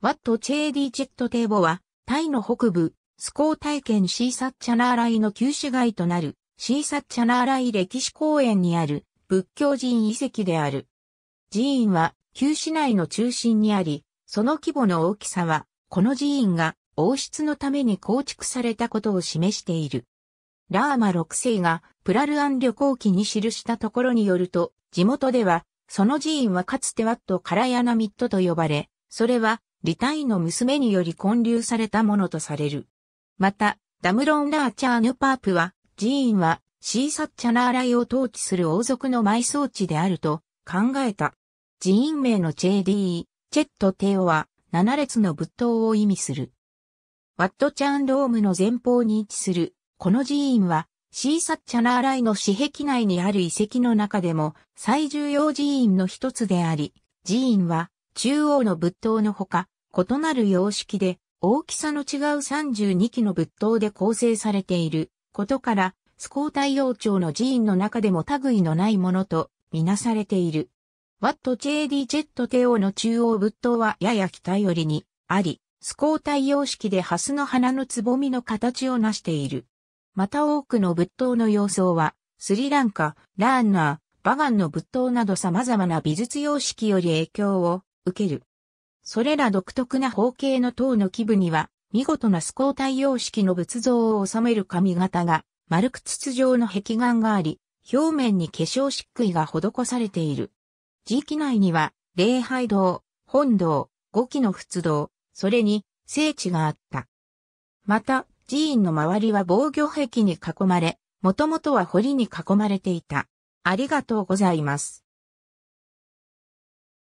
ワット・チェーディ・チェット・テーボは、タイの北部、スコー体験シーサッチャナーライの旧市街となる、シーサッチャナーライ歴史公園にある、仏教寺院遺跡である。寺院は、旧市内の中心にあり、その規模の大きさは、この寺院が王室のために構築されたことを示している。ラーマ6世がプラルアン旅行記に記したところによると、地元では、その寺院はかつてワットカラヤナミットと呼ばれ、それはリタイの娘により混流されたものとされる。また、ダムロン・ラーチャーヌ・パープは、寺院はシーサッチャナーライを統治する王族の埋葬地であると考えた。寺院名のチェーディー、チェット・テオは7列の仏塔を意味する。ワットチャンロームの前方に位置する、この寺院は、シーサッチャナーライの私壁内にある遺跡の中でも最重要寺院の一つであり、寺院は中央の仏塔のほか、異なる様式で、大きさの違う32基の仏塔で構成されていることから、スコータイ王朝の寺院の中でも類のないものとみなされている。ワット・チェーディ・ジェット・テオの中央仏塔はやや北寄りにあり、スコータイ様式でハスの花のつぼみの形をなしている。また多くの仏塔の様相は、スリランカ、ラーナー、バガンの仏塔など様々な美術様式より影響を受ける。それら独特な方形の塔の基部には、見事なスコー対応式の仏像を収める髪型が、丸く筒状の壁画があり、表面に化粧漆喰が施されている。時期内には、礼拝堂、本堂、五期の仏堂、それに、聖地があった。また、寺院の周りは防御壁に囲まれ、もともとは堀に囲まれていた。ありがとうございます。